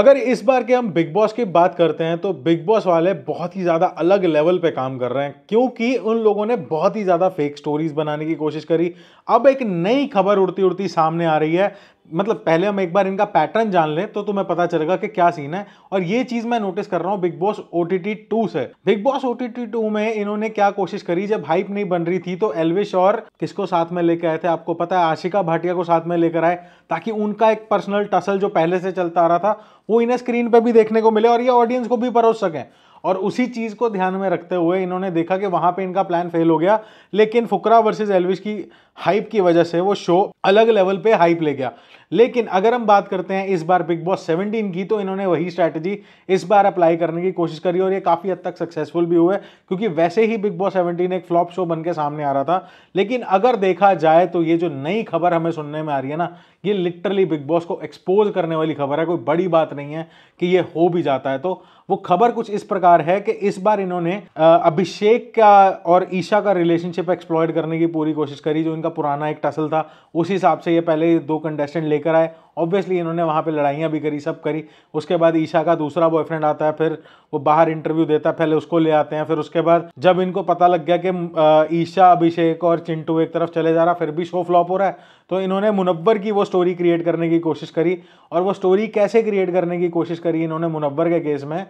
अगर इस बार के हम बिग बॉस की बात करते हैं तो बिग बॉस वाले बहुत ही ज़्यादा अलग लेवल पे काम कर रहे हैं क्योंकि उन लोगों ने बहुत ही ज़्यादा फेक स्टोरीज बनाने की कोशिश करी अब एक नई खबर उड़ती उड़ती सामने आ रही है मतलब पहले हम एक बार इनका पैटर्न जान लें तो तुम्हें पता चलेगा कि क्या सीन है और ये चीज मैं नोटिस कर रहा हूँ Bigg Boss O T two से Bigg Boss O T two में इन्होंने क्या कोशिश करी जब हाइप नहीं बन रही थी तो एलविश और किसको साथ में लेकर आए थे आपको पता है आशिका भाटिया को साथ में लेकर आए ताकि उनका एक पर्सनल टसल जो पहले से चलता आ रहा था वो इन्हें स्क्रीन पर भी देखने को मिले और ये ऑडियंस को भी परोस सकें और उसी चीज़ को ध्यान में रखते हुए इन्होंने देखा कि वहाँ पे इनका प्लान फेल हो गया लेकिन फुकरा वर्सेज एलविश की हाइप की वजह से वो शो अलग लेवल पे हाइप ले गया लेकिन अगर हम बात करते हैं इस बार बिग बॉस 17 की तो इन्होंने वही स्ट्रैटेजी इस बार अप्लाई करने की कोशिश करी और ये काफ़ी हद तक सक्सेसफुल भी हुए क्योंकि वैसे ही बिग बॉस 17 एक फ्लॉप शो बन के सामने आ रहा था लेकिन अगर देखा जाए तो ये जो नई खबर हमें सुनने में आ रही है ना ये लिटरली बिग बॉस को एक्सपोज करने वाली खबर है कोई बड़ी बात नहीं है कि ये हो भी जाता है तो वो खबर कुछ इस प्रकार है कि इस बार इन्होंने अभिषेक का और ईशा का रिलेशनशिप एक्सप्लॉयड करने की पूरी कोशिश करी जो इनका पुराना एक टसल था उस हिसाब से ये पहले दो कंटेस्टेंट लेकर लेकर आए ऑब्वियसली इन्होंने वहाँ पे लड़ाइयाँ भी करी सब करी उसके बाद ईशा का दूसरा बॉयफ्रेंड आता है फिर वो बाहर इंटरव्यू देता है पहले उसको ले आते हैं फिर उसके बाद जब इनको पता लग गया कि ईशा अभिषेक और चिंटू एक तरफ चले जा रहा फिर भी शो फ्लॉप हो रहा है तो इन्होंने मुनव्वर की वो स्टोरी क्रिएट करने की कोशिश करी और वो स्टोरी कैसे क्रिएट करने की कोशिश करी इन्होंने मुनव्वर के केस में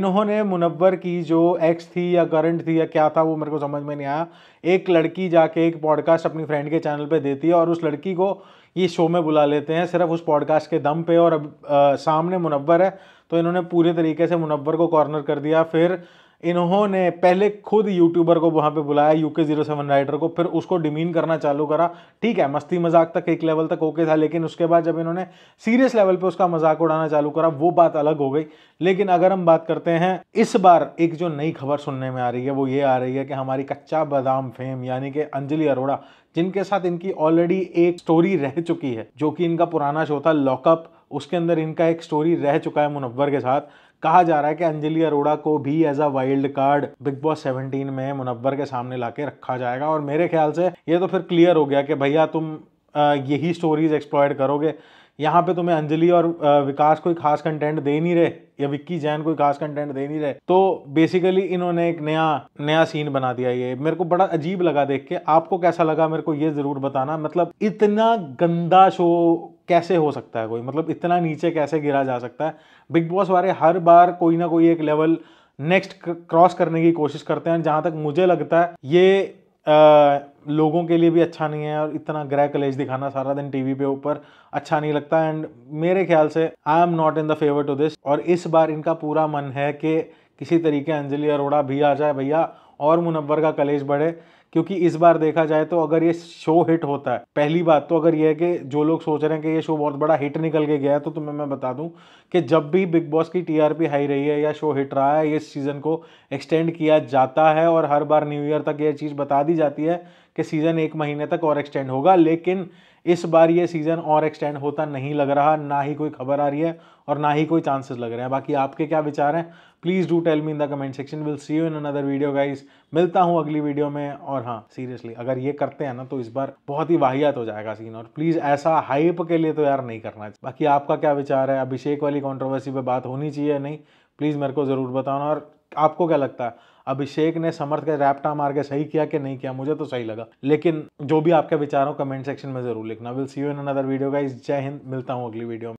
इन्होंने मुनव्वर की जो एक्स थी या करंट थी या क्या था वो मेरे को समझ में नहीं आया एक लड़की जाके एक पॉडकास्ट अपनी फ्रेंड के चैनल पे देती है और उस लड़की को ये शो में बुला लेते हैं सिर्फ उस पॉडकास्ट के दम पे और अब आ, सामने मुनव्वर है तो इन्होंने पूरे तरीके से मुनव्वर को कॉर्नर कर दिया फिर इन्होंने पहले खुद यूट्यूबर को वहाँ पे बुलाया यूके जीरो सेवन राइडर को फिर उसको डिमीन करना चालू करा ठीक है मस्ती मजाक तक एक लेवल तक ओके था लेकिन उसके बाद जब इन्होंने सीरियस लेवल पे उसका मजाक उड़ाना चालू करा वो बात अलग हो गई लेकिन अगर हम बात करते हैं इस बार एक जो नई खबर सुनने में आ रही है वो ये आ रही है कि हमारी कच्चा बादाम फेम यानी कि अंजलि अरोड़ा जिनके साथ इनकी ऑलरेडी एक स्टोरी रह चुकी है जो कि इनका पुराना शो था लॉकअप उसके अंदर इनका एक स्टोरी रह चुका है मुनव्वर के साथ कहा जा रहा है कि अंजलि अरोड़ा को भी as a wild card Bigg Boss 17 में मुनव्वर के सामने ला के रखा जाएगा और मेरे ख्याल से ये तो फिर क्लियर हो गया कि भैया तुम यही स्टोरीज एक्सप्लॉयड करोगे यहाँ पे तुम्हें तो अंजलि और विकास कोई खास कंटेंट दे नहीं रहे या विक्की जैन कोई खास कंटेंट दे नहीं रहे तो बेसिकली इन्होंने एक नया नया सीन बना दिया ये मेरे को बड़ा अजीब लगा देख के आपको कैसा लगा मेरे को ये ज़रूर बताना मतलब इतना गंदा शो कैसे हो सकता है कोई मतलब इतना नीचे कैसे गिरा जा सकता है बिग बॉस वाले हर बार कोई ना कोई एक लेवल नेक्स्ट क्रॉस करने की कोशिश करते हैं जहाँ तक मुझे लगता है ये लोगों के लिए भी अच्छा नहीं है और इतना ग्रह कलेज दिखाना सारा दिन टीवी पे ऊपर अच्छा नहीं लगता एंड मेरे ख्याल से I am not in the favour to this और इस बार इनका पूरा मन है कि किसी तरीके अंजलि अरोड़ा भी आ जाए भैया और मुनव्वर का कलेज बढ़े क्योंकि इस बार देखा जाए तो अगर ये शो हिट होता है पहली बात तो अगर ये है कि जो लोग सोच रहे हैं कि ये शो बहुत बड़ा हिट निकल के गया है तो तुम्हें मैं बता दूं कि जब भी बिग बॉस की टीआरपी हाई रही है या शो हिट रहा है ये सीज़न को एक्सटेंड किया जाता है और हर बार न्यू ईयर तक ये चीज़ बता दी जाती है कि सीज़न एक महीने तक और एक्सटेंड होगा लेकिन इस बार ये सीज़न और एक्सटेंड होता नहीं लग रहा ना ही कोई खबर आ रही है और ना ही कोई चांसेस लग रहे हैं बाकी आपके क्या विचार हैं please do tell me in the comment section will see you in another video guys मिलता हूँ अगली वीडियो में और हाँ सीरियसली अगर ये करते हैं ना तो इस बार बहुत ही वाहियात हो जाएगा सीन और प्लीज़ ऐसा हाइप के लिए तो यार नहीं करना बाकी आपका क्या विचार है अभिषेक वाली कॉन्ट्रोवर्सी पर बात होनी चाहिए नहीं प्लीज़ मेरे को ज़रूर बताना और आपको क्या लगता है अभिषेक ने समर्थ के रैपटा मार के सही किया कि नहीं किया मुझे तो सही लगा लेकिन जो भी आपके विचारों कमेंट सेक्शन में जरूर लिखना will see you in another video guys जय हिंद मिलता हूँ अगली वीडियो में